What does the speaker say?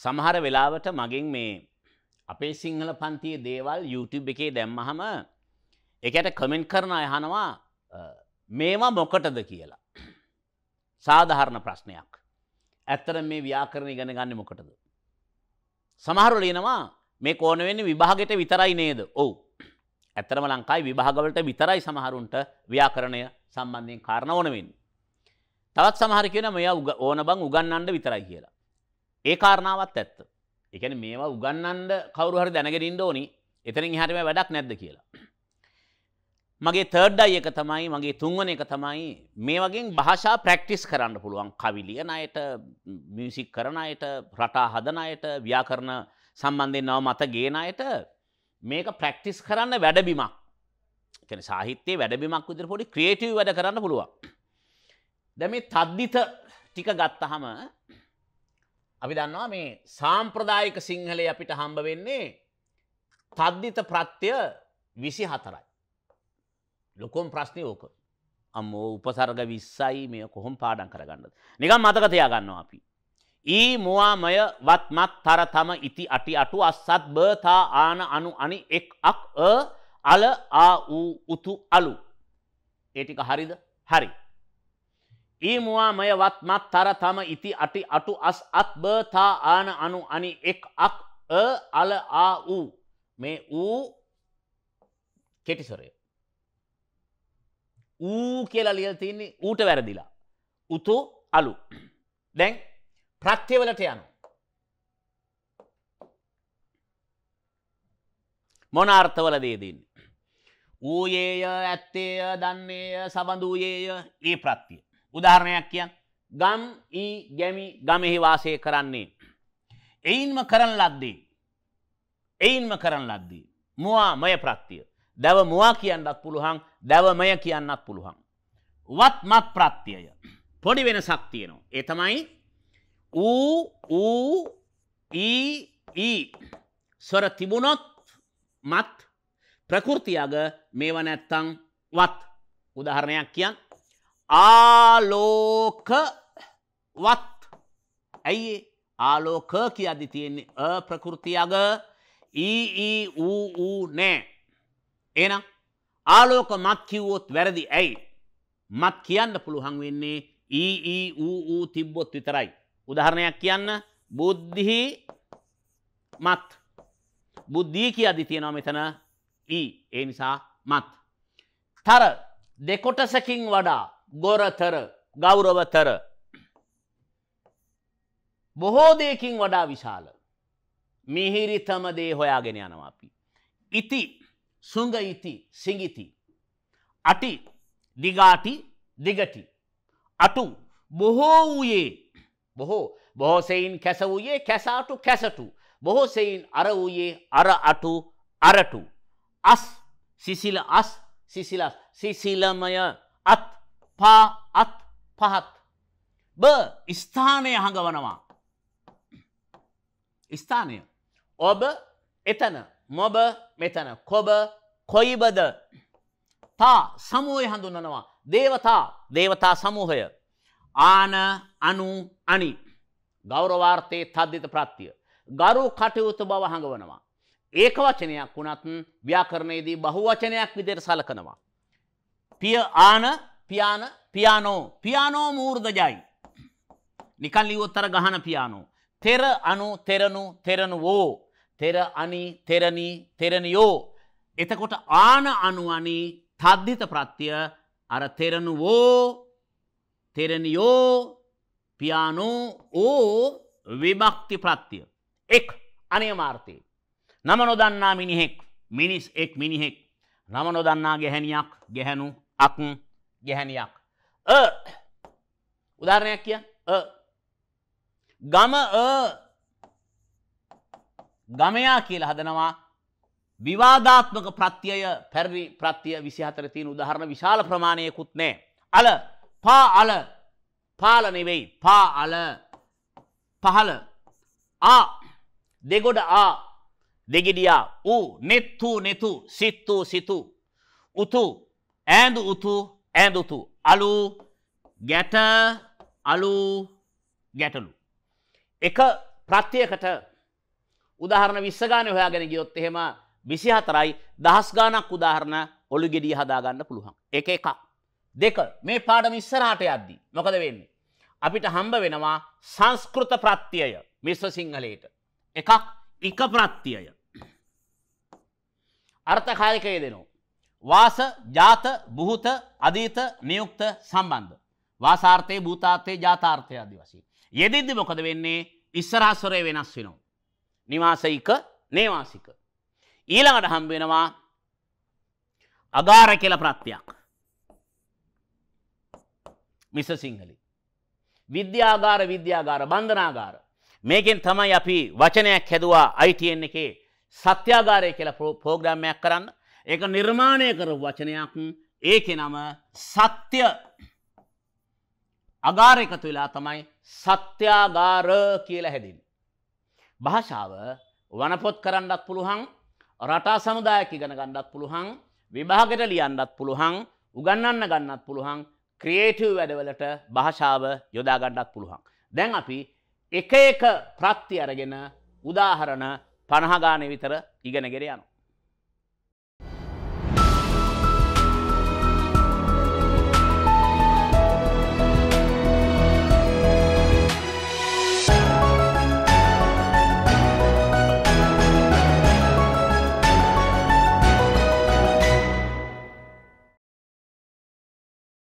සමහර වෙලාවට මගින් මේ අපේ සිංහල පන්තිය දේවල් YouTube එකේ දැම්මහම එකට කමෙන්ට් කරන අයහනවා මේවා මොකටද කියලා. සාධහරණ ප්‍රශ්නයක්. ඇත්තර මේ ව්‍යාකරණ ඉගෙන ගන්න මොකටද. සමහරු ලියනවා මේ කෝනවෙන්නේ විභාගට විතරයි නේද ඔවු ඇත්තරම ලංකායි විභාගවලට විතරයි සමහරුන්ට ව්‍යාකරණය සම්බන්ධයෙන් කාරණ ඕනවෙන්. තවත් සමහර කියන මෙය ඕන බං උගන්නන්ඩ විතරයි කියලා. ඒ කාරණාවත් ඇත්ත. එකන මේවා උගන්නන්ඩ කවරුහරි දැනගෙනින්ට ඕනි එතනින් හටම වැඩක් නැද්ද කියලා. මගේ තර්ඩයි එක තමයි මගේ තුන්වන එක තමයි මේ වගේ භාෂා ප්‍රක්ටිස් කරන්න පුළුවන් කවිලියනයට මියසික් කරනයට රටා හදනයට ව්‍යාකරණ සම්බන්ධයෙන් නව මත ගේනයට මේක ප්‍රක්ටිස් කරන්න වැඩබිමක් කැන සාහිත්‍යයේ වැඩබිමක් විදිර පොඩි ක්‍රේටව වැඩ කරන්න පුළුවන්. දැම තද්දිත ටික ගත්තහම අපි දන්නවා මේ සාම්ප්‍රදායික සිංහලය අපිට හම්බ වෙන්නේ තද්ධිත ප්‍රත්‍ය විසි හතරයි. ලොකොම් ප්‍රශ්නය ඕක අම්මෝ උපසර්ග විස්සයි මේ කොහොම පාඩන් කරගන්නද. නිකම් මතකතයා ගන්නවා අපි. ඊ මවාමය වත්මත් තර තම ඉති අටි අටු අස්සත් බතා ආන අනු අනි එක් අක් අ අල ආ වූ උතු අලු. ඒටික හරිද හරි. ඒමවාමයවත්මත් තරතම ඉති අටි අටු අස් අත්බතා ආන අනු අනි එක් අක් අ අල ආ වූ මේ වූ කෙටිසරය. ඌ කියලා ලියල් තියන්නේ ඌට වැරදිලා. උතු අලු. දැන් ප්‍රත්්‍යවලට යනු. මොන අර්ථවල දේදන්න. ඌයේය ඇත්තේය දන්නේය සබඳූයේය ඒ ප්‍රත්තිය. උදාහරණයක් කියන් ගම් ඊ ගැමි ගමෙහි වාසය කරන්නේ. එයින්ම කරන ලද්දී. එයින්ම කරන ලද්දී. මවා මය ප්‍රත්තිය. දැව මවා කියන්නත් පුළුවන් දැවමය කියන්නත් පුළුවන්. වත් මත් ප්‍රත්තියය. පොඩි වෙන සක්තියනවා. එතමයි ඌ ඌ ඊ ඊ ස්වර තිබුණොත් මත් ප්‍රකෘතියග මේව නැත්තං වත් උදාහරණයක් කියන් ආලෝකවත් ඇයි ආලෝක කියදි තියෙන්නේ අප්‍රකෘතියග ඊ ඌ නෑ එන ආලෝක මත් කිව්වොත් වැරදි ඇයි මත් කියන්න පුළුවන් වෙන්නේ ඊ ඌ තිබ්බොත් විතරයි උදාහරණයක් කියන්න බුද්ධිහි මත් බුද්ධී කියදි තියෙනවා මෙතන ඊ ඒ නිසා මත් තර දෙකොටසකින් වඩා ගොරතර ගෞරවතර බොහෝ දෙයකින් වඩා විශාල මිහිරිතම දේ හොයාගෙන යනවා අපි. ඉති සුඟ ඉති සිංගිති. අටි දිගාටි දිගටි. අටු බොහෝ වූයේ බොහෝ බොහෝසයින් කැස වූයේ කැසාටු කැසටු. බොහෝසයින් අර වූයේ අර අටු අරටු. අස් සිසිල අස් සිසිලස් සිසිලමය අත් පා අත් පහත් බ ස්ථානය හඟවනවා. ස්ථානය ඔබ එතන මොබ මෙතන කොබ කොයිබද තා සමූහය හඳුන්නනවා දේවතා දේවතා සමූහය ආන අනු අනි ගෞරවාර්ථයේ තද්ධිත ප්‍රත්තිය. ගරු කටයුතු බව හඟවනවා. ඒක වචනයක් වුණත් ව්‍යාකරණයේදී බහු වචනයක් විදිර සලකනවා. පිය ආන පියාන පියානෝ පියානෝ මූර්ධජයි. නිකන් ලිවොත්තර ගහන පියානෝ. තෙර අනු තෙරණු තෙරණුවෝ තෙර අනි තෙරණී තෙරණියෝ. එතකොට ආන අනුවනි තද්ධිත ප්‍රත්තිය අර තෙරණුවෝ තෙරණියෝ පියානෝ ඕ විභක්ති ප්‍රත්තිය. එක් අනයමාර්ථය. නම නොදන්නා මිනිහෙක් මිනිස් එක් මිනිහෙක් නම නොදන්නා ගැහැනියක් ගැහැනු අකුන් ගැහැනියක් උදාරණයක් කිය ගම ගමයා කියල හදනවා විවාධාත්මක ප්‍රත්‍යය පැරණි ප්‍රත්තිය විසිහතර තියෙන උදාහරණ විශාල ප්‍රමාණයකුත් නෑ. අල පා අල පාලනෙවෙයි පා අල පහල ආ දෙගොඩ ආ දෙගිඩියා වූ නෙත්තු නෙතු සිත්තු සිතු උතු ඇඳු උතු ඇඳුතු අලු ගැට අලු ගැටලු. එක ප්‍රත්තියකට උදාහරණ විශ්ගාන හොයාගෙන ගියොත් එහෙම විසිහතරයි දහස් ගානක් උදාහරණ ඔළු ගෙඩිය හදාගන්න පුළුවන්. එක එකක්. දෙක මේ පාඩම ඉස්සරහට යද්දී මොකද වෙන්නේ. අපිට හම්බ වෙනවා සංස්කෘත ප්‍රත්තියය මිස්ව සිංහලයට. එකක් එක ප්‍රත්තියය. අර්ථකාරිකය දෙනවා. වාස ජාත බුහත අධීත නියුක්ත සම්බන්ධ. වාසාර්ථය භූතාර්ථය ජාතාර්ථය අධි වසී. යෙදිද්දි මොකද වෙන්නේ ඉස්සරහස්වරය වෙනස් වෙනවා. නිවාසයික නේවාසික. ඊළඟට හම් වෙනවා අගාර කියල ප්‍රත්තියක්. මිස සිංහලි. විද්‍යාගාර විද්‍යාගාර බන්ධනාගාර. මේකෙන් තමයි අපි වචනයක් හැදවා අයිටයෙන් එකේ සත්‍යාගාරය කියලා පෝග්‍රාමයක් කරන්න ඒක නිර්මාණය කර වචනයක් ඒක නම සත්‍ය අගාර එකතු වෙලා තමයි සත්‍යාගාර කියල හැදින්. භාෂාව වනපොත් කරන්නත් පුළුවන් රටා සමුදායක ගන ගණ්ඩත් පුළුවන් විභාගට ලියන්නත් පුළුවන් උගන්නන්න ගන්නත් පුළුවන් ක්‍රේටව් වැඩවලට භාෂාව යොදාගණ්ඩත් පුළුවන්. දැන් අපි එක එක ප්‍රත්ති අරගෙන උදාහරණ පණහගානය විතර ඉගෙනගෙන යනු.